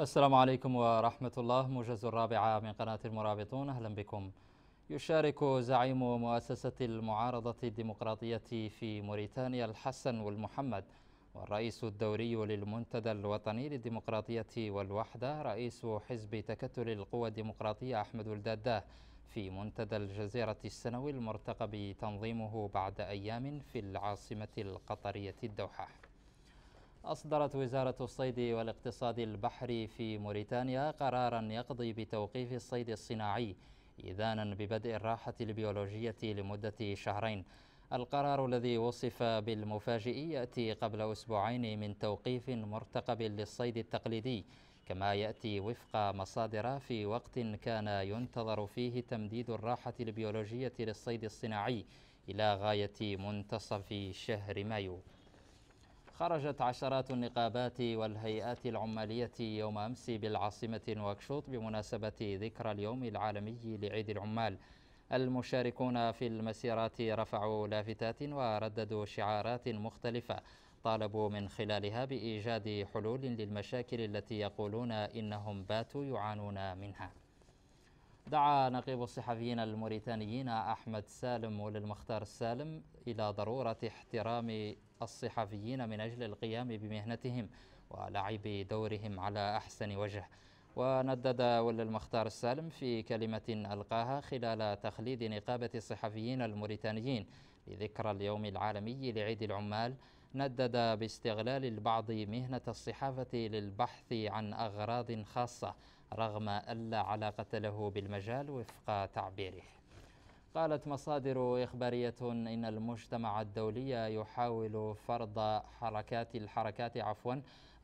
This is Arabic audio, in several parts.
السلام عليكم ورحمة الله موجز الرابعة من قناة المرابطون أهلا بكم يشارك زعيم مؤسسة المعارضة الديمقراطية في موريتانيا الحسن والمحمد والرئيس الدوري للمنتدى الوطني للديمقراطية والوحدة رئيس حزب تكتل القوى الديمقراطية أحمد الداداه في منتدى الجزيرة السنوي المرتقب تنظيمه بعد أيام في العاصمة القطرية الدوحة أصدرت وزارة الصيد والاقتصاد البحري في موريتانيا قرارا يقضي بتوقيف الصيد الصناعي إذانا ببدء الراحة البيولوجية لمدة شهرين القرار الذي وصف بالمفاجئ يأتي قبل أسبوعين من توقيف مرتقب للصيد التقليدي كما يأتي وفق مصادر في وقت كان ينتظر فيه تمديد الراحة البيولوجية للصيد الصناعي إلى غاية منتصف شهر مايو خرجت عشرات النقابات والهيئات العمالية يوم أمس بالعاصمة نواكشوط بمناسبة ذكرى اليوم العالمي لعيد العمال المشاركون في المسيرات رفعوا لافتات ورددوا شعارات مختلفة طالبوا من خلالها بإيجاد حلول للمشاكل التي يقولون إنهم باتوا يعانون منها دعا نقيب الصحفيين الموريتانيين أحمد سالم وللمختار السالم إلى ضرورة احترام الصحفيين من أجل القيام بمهنتهم ولعب دورهم على أحسن وجه وندد ولي المختار السالم في كلمة ألقاها خلال تخليد نقابة الصحفيين الموريتانيين لذكرى اليوم العالمي لعيد العمال ندد باستغلال البعض مهنة الصحافة للبحث عن أغراض خاصة رغم ألا علاقة له بالمجال وفق تعبيره قالت مصادر إخبارية إن المجتمع الدولي يحاول فرض حركات الحركات عفوا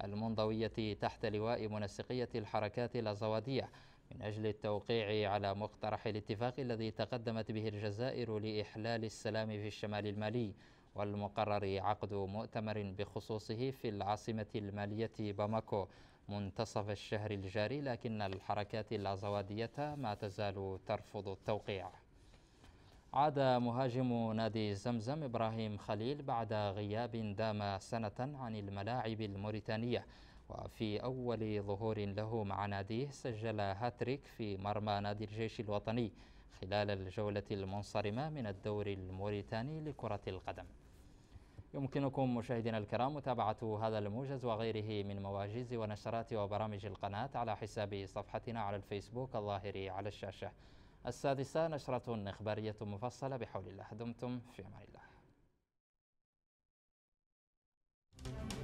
المنضوية تحت لواء منسقية الحركات الأزوادية من أجل التوقيع على مقترح الاتفاق الذي تقدمت به الجزائر لإحلال السلام في الشمال المالي والمقرر عقد مؤتمر بخصوصه في العاصمة المالية باماكو منتصف الشهر الجاري لكن الحركات اللازوادية ما تزال ترفض التوقيع عاد مهاجم نادي زمزم إبراهيم خليل بعد غياب دام سنة عن الملاعب الموريتانية وفي أول ظهور له مع ناديه سجل هاتريك في مرمى نادي الجيش الوطني خلال الجولة المنصرمة من الدور الموريتاني لكرة القدم يمكنكم مشاهدينا الكرام متابعة هذا الموجز وغيره من مواجز ونشرات وبرامج القناة على حساب صفحتنا على الفيسبوك الظاهر على الشاشة السادسة نشرة إخبارية مفصلة بحول الله دمتم في أمان الله